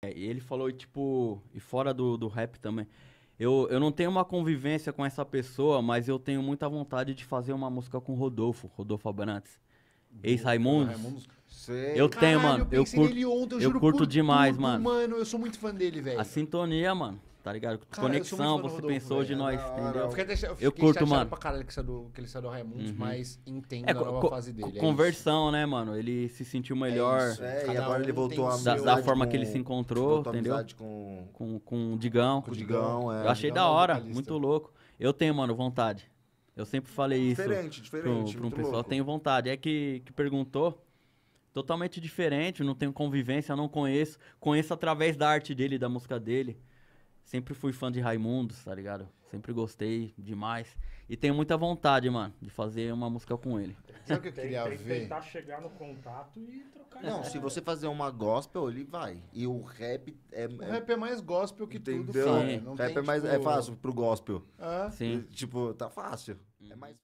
É, e ele falou, tipo, e fora do, do rap também. Eu, eu não tenho uma convivência com essa pessoa, mas eu tenho muita vontade de fazer uma música com o Rodolfo, Rodolfo Abrantes. ex Raimundo. Eu tenho, mano. Eu, eu curto, ontem, eu, eu curto demais, tudo, mano. Mano, eu sou muito fã dele, velho. A sintonia, mano tá ligado? Cara, Conexão, você Rodolfo, pensou de é nós, não, entendeu? Não, não. Eu, deixar, eu, eu curto, mano. pra caralho que ele saiu do, que ele é do Raimundo, uhum. mas entendo é, a fase dele. é conversão, isso. né, mano? Ele se sentiu é melhor. É, isso, é e agora um ele voltou a Da, da forma com, que ele se encontrou, entendeu? Com... com... Com, o Digão. Com o Digão, é. Eu achei Digão da é hora, muito louco. Eu tenho, mano, vontade. Eu sempre falei isso. Diferente, diferente. Pra um pessoal, tenho vontade. É que, que perguntou totalmente diferente, não tenho convivência, não conheço. Conheço através da arte dele, da música dele. Sempre fui fã de Raimundos, tá ligado? Sempre gostei demais. E tenho muita vontade, mano, de fazer uma música com ele. Sabe o que eu queria tem, ver? Tentar chegar no contato e trocar Não, ideia. se você fazer uma gospel, ele vai. E o rap é. O é rap é mais gospel que Entendeu? tudo, sabe? Não rap tem, é mais. Tipo... É fácil pro gospel. Ah. Sim. E, tipo, tá fácil. Hum. É uhum. mais.